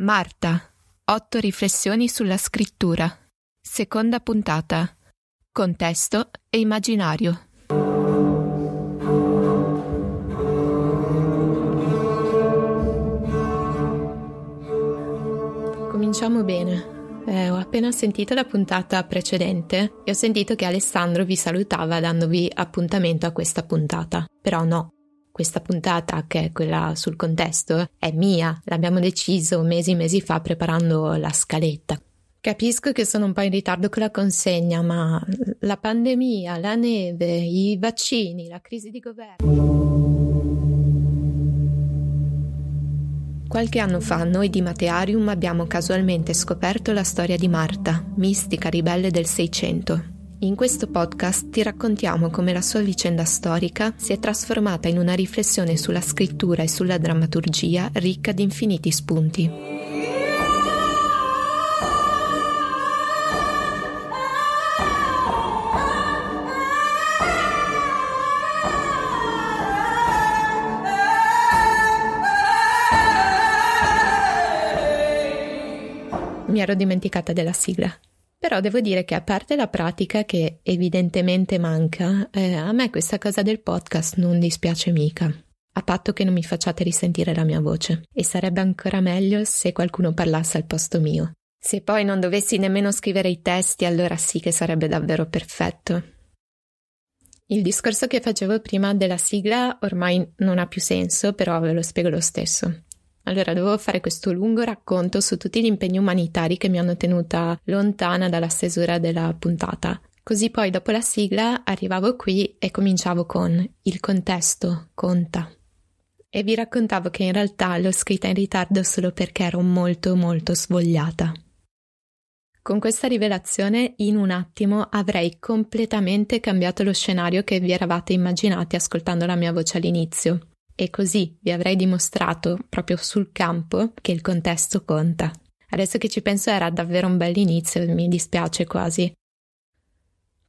Marta. Otto riflessioni sulla scrittura. Seconda puntata. Contesto e immaginario. Cominciamo bene. Eh, ho appena sentito la puntata precedente e ho sentito che Alessandro vi salutava dandovi appuntamento a questa puntata. Però no, questa puntata, che è quella sul contesto, è mia, l'abbiamo deciso mesi e mesi fa preparando la scaletta. Capisco che sono un po' in ritardo con la consegna, ma la pandemia, la neve, i vaccini, la crisi di governo. Qualche anno fa noi di Matearium abbiamo casualmente scoperto la storia di Marta, mistica ribelle del Seicento. In questo podcast ti raccontiamo come la sua vicenda storica si è trasformata in una riflessione sulla scrittura e sulla drammaturgia ricca di infiniti spunti. Mi ero dimenticata della sigla. Però devo dire che a parte la pratica che evidentemente manca, eh, a me questa cosa del podcast non dispiace mica, a patto che non mi facciate risentire la mia voce. E sarebbe ancora meglio se qualcuno parlasse al posto mio. Se poi non dovessi nemmeno scrivere i testi, allora sì che sarebbe davvero perfetto. Il discorso che facevo prima della sigla ormai non ha più senso, però ve lo spiego lo stesso. Allora, dovevo fare questo lungo racconto su tutti gli impegni umanitari che mi hanno tenuta lontana dalla stesura della puntata. Così poi dopo la sigla arrivavo qui e cominciavo con il contesto conta. E vi raccontavo che in realtà l'ho scritta in ritardo solo perché ero molto molto svogliata. Con questa rivelazione in un attimo avrei completamente cambiato lo scenario che vi eravate immaginati ascoltando la mia voce all'inizio e così vi avrei dimostrato proprio sul campo che il contesto conta. Adesso che ci penso era davvero un bell'inizio, mi dispiace quasi.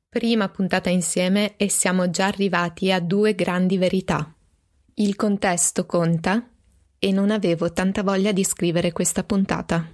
Prima puntata insieme e siamo già arrivati a due grandi verità. Il contesto conta e non avevo tanta voglia di scrivere questa puntata.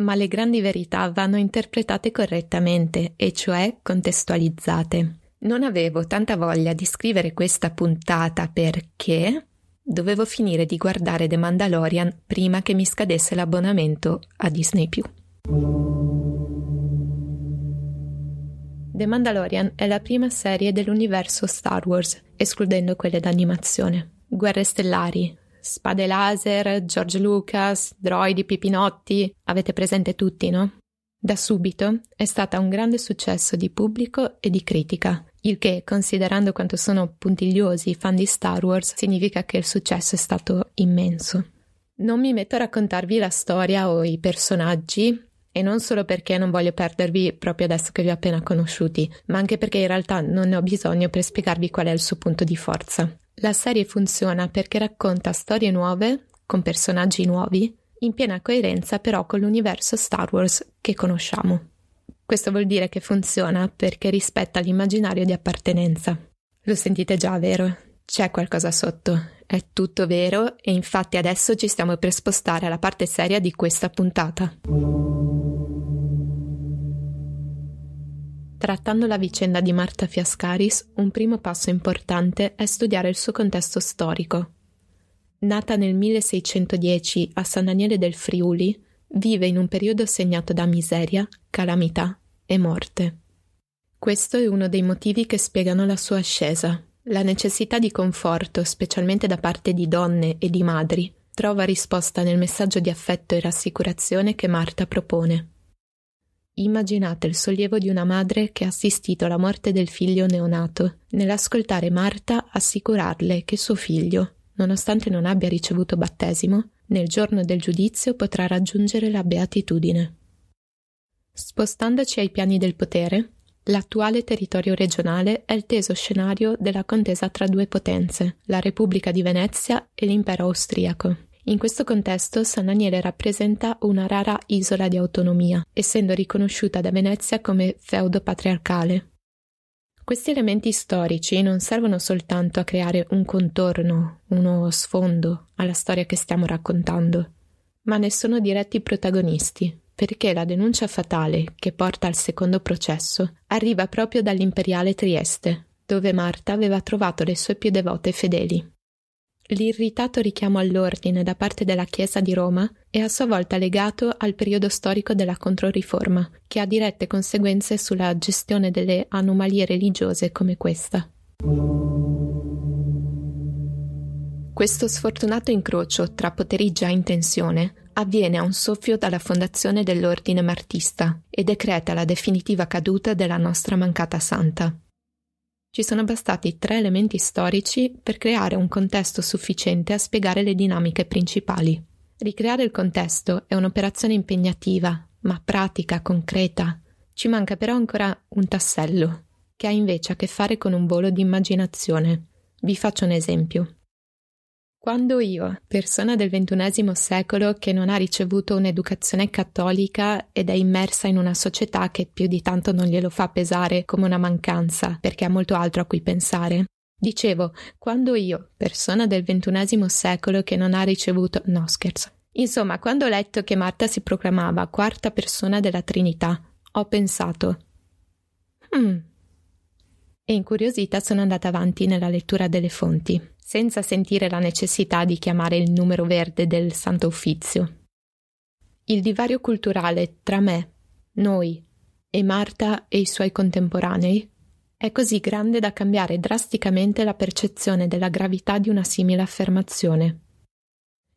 Ma le grandi verità vanno interpretate correttamente, e cioè contestualizzate. Non avevo tanta voglia di scrivere questa puntata perché dovevo finire di guardare The Mandalorian prima che mi scadesse l'abbonamento a Disney The Mandalorian è la prima serie dell'universo Star Wars, escludendo quelle d'animazione. Guerre stellari, spade laser, George Lucas, droidi, pipinotti, avete presente tutti, no? Da subito è stata un grande successo di pubblico e di critica il che, considerando quanto sono puntigliosi i fan di Star Wars, significa che il successo è stato immenso. Non mi metto a raccontarvi la storia o i personaggi, e non solo perché non voglio perdervi proprio adesso che vi ho appena conosciuti, ma anche perché in realtà non ne ho bisogno per spiegarvi qual è il suo punto di forza. La serie funziona perché racconta storie nuove, con personaggi nuovi, in piena coerenza però con l'universo Star Wars che conosciamo. Questo vuol dire che funziona perché rispetta l'immaginario di appartenenza. Lo sentite già, vero? C'è qualcosa sotto. È tutto vero e infatti adesso ci stiamo per spostare alla parte seria di questa puntata. Trattando la vicenda di Marta Fiascaris, un primo passo importante è studiare il suo contesto storico. Nata nel 1610 a San Daniele del Friuli, vive in un periodo segnato da miseria, calamità e morte. Questo è uno dei motivi che spiegano la sua ascesa. La necessità di conforto, specialmente da parte di donne e di madri, trova risposta nel messaggio di affetto e rassicurazione che Marta propone. Immaginate il sollievo di una madre che ha assistito alla morte del figlio neonato nell'ascoltare Marta assicurarle che suo figlio, nonostante non abbia ricevuto battesimo, nel giorno del giudizio potrà raggiungere la beatitudine. Spostandoci ai piani del potere, l'attuale territorio regionale è il teso scenario della contesa tra due potenze, la Repubblica di Venezia e l'impero austriaco. In questo contesto San Daniele rappresenta una rara isola di autonomia, essendo riconosciuta da Venezia come feudo patriarcale, questi elementi storici non servono soltanto a creare un contorno, uno sfondo alla storia che stiamo raccontando, ma ne sono diretti protagonisti, perché la denuncia fatale che porta al secondo processo arriva proprio dall'imperiale Trieste, dove Marta aveva trovato le sue più devote fedeli. L'irritato richiamo all'ordine da parte della Chiesa di Roma è a sua volta legato al periodo storico della Controriforma, che ha dirette conseguenze sulla gestione delle anomalie religiose come questa. Questo sfortunato incrocio tra poteri già in tensione avviene a un soffio dalla fondazione dell'ordine martista e decreta la definitiva caduta della nostra mancata santa ci sono bastati tre elementi storici per creare un contesto sufficiente a spiegare le dinamiche principali. Ricreare il contesto è un'operazione impegnativa, ma pratica, concreta. Ci manca però ancora un tassello, che ha invece a che fare con un volo di immaginazione. Vi faccio un esempio. Quando io, persona del XXI secolo che non ha ricevuto un'educazione cattolica ed è immersa in una società che più di tanto non glielo fa pesare come una mancanza, perché ha molto altro a cui pensare, dicevo, quando io, persona del XXI secolo che non ha ricevuto... no scherzo. Insomma, quando ho letto che Marta si proclamava quarta persona della Trinità, ho pensato... Hmm, e incuriosita sono andata avanti nella lettura delle fonti, senza sentire la necessità di chiamare il numero verde del Santo Uffizio. Il divario culturale tra me, noi e Marta e i suoi contemporanei è così grande da cambiare drasticamente la percezione della gravità di una simile affermazione.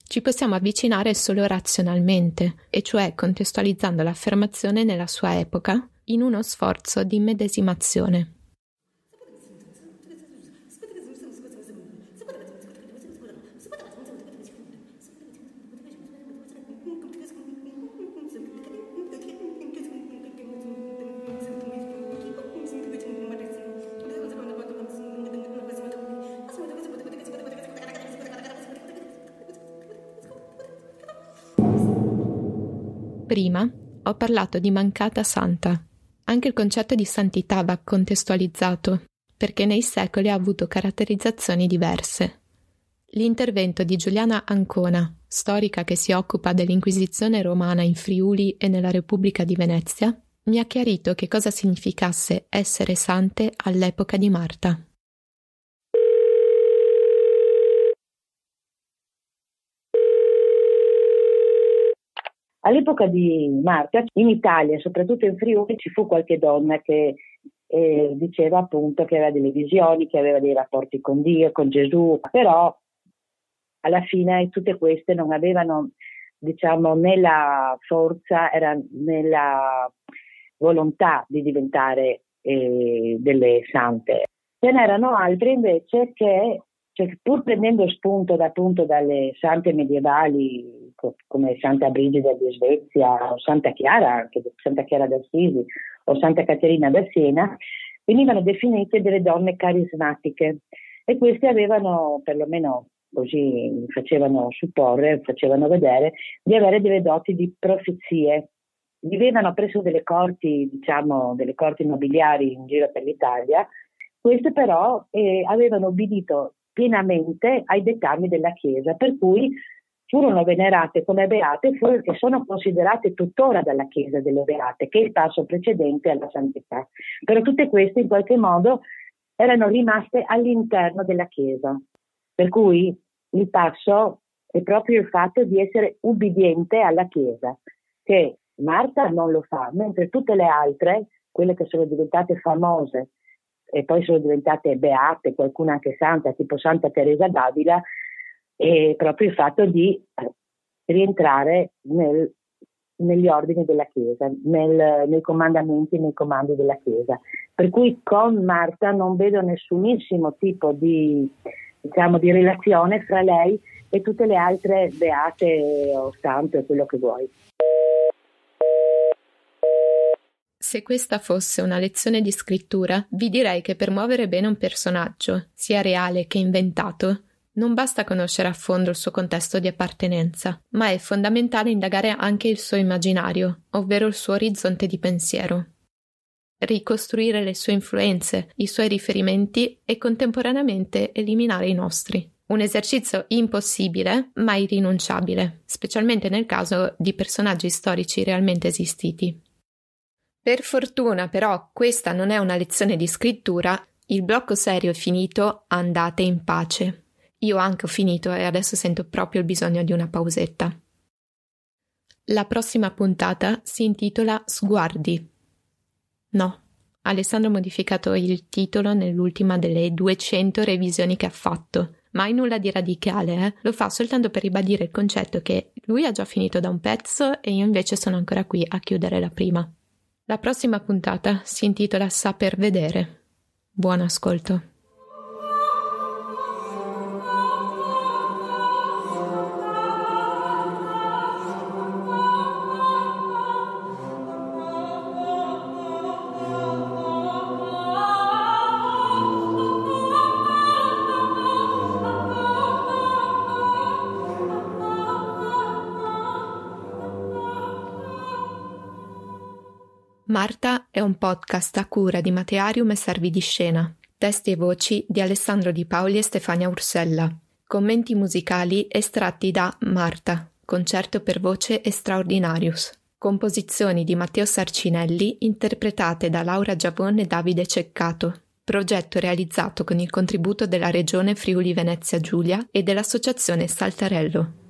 Ci possiamo avvicinare solo razionalmente, e cioè contestualizzando l'affermazione nella sua epoca in uno sforzo di medesimazione. prima ho parlato di mancata santa. Anche il concetto di santità va contestualizzato, perché nei secoli ha avuto caratterizzazioni diverse. L'intervento di Giuliana Ancona, storica che si occupa dell'Inquisizione romana in Friuli e nella Repubblica di Venezia, mi ha chiarito che cosa significasse essere sante all'epoca di Marta. All'epoca di Marta, in Italia, soprattutto in Friuli, ci fu qualche donna che eh, diceva appunto che aveva delle visioni, che aveva dei rapporti con Dio, con Gesù, però alla fine tutte queste non avevano, diciamo, né la forza né la volontà di diventare eh, delle sante. Ce n'erano altre invece che, cioè, pur prendendo spunto appunto dalle sante medievali Ecco, come Santa Brigida di Svezia o Santa Chiara, anche Santa Chiara d'Assisi o Santa Caterina da Siena, venivano definite delle donne carismatiche e queste avevano, perlomeno così facevano supporre, facevano vedere, di avere delle doti di profezie. Vivevano presso delle corti, diciamo, delle corti nobiliari in giro per l'Italia, queste però eh, avevano obbedito pienamente ai dettami della Chiesa, per cui furono venerate come beate che sono considerate tuttora dalla Chiesa delle Beate, che è il passo precedente alla santità. Però tutte queste in qualche modo erano rimaste all'interno della Chiesa. Per cui il passo è proprio il fatto di essere ubbidiente alla Chiesa, che Marta non lo fa, mentre tutte le altre, quelle che sono diventate famose e poi sono diventate beate, qualcuna anche santa, tipo Santa Teresa d'Avila, e proprio il fatto di eh, rientrare nel, negli ordini della Chiesa, nel, nei comandamenti e nei comandi della Chiesa. Per cui con Marta non vedo nessunissimo tipo di, diciamo, di relazione fra lei e tutte le altre beate o sante, quello che vuoi. Se questa fosse una lezione di scrittura, vi direi che per muovere bene un personaggio, sia reale che inventato, non basta conoscere a fondo il suo contesto di appartenenza, ma è fondamentale indagare anche il suo immaginario, ovvero il suo orizzonte di pensiero. Ricostruire le sue influenze, i suoi riferimenti e contemporaneamente eliminare i nostri. Un esercizio impossibile, ma irrinunciabile, specialmente nel caso di personaggi storici realmente esistiti. Per fortuna, però, questa non è una lezione di scrittura, il blocco serio è finito, andate in pace. Io anche ho finito e adesso sento proprio il bisogno di una pausetta. La prossima puntata si intitola Sguardi. No, Alessandro ha modificato il titolo nell'ultima delle 200 revisioni che ha fatto. Mai nulla di radicale, eh? lo fa soltanto per ribadire il concetto che lui ha già finito da un pezzo e io invece sono ancora qui a chiudere la prima. La prossima puntata si intitola Saper vedere. Buon ascolto. Marta è un podcast a cura di Matearium e Servi di Scena, testi e voci di Alessandro Di Paoli e Stefania Ursella, commenti musicali estratti da Marta, concerto per voce e straordinarius, composizioni di Matteo Sarcinelli interpretate da Laura Giavone e Davide Ceccato. Progetto realizzato con il contributo della Regione Friuli Venezia Giulia e dell'Associazione Saltarello.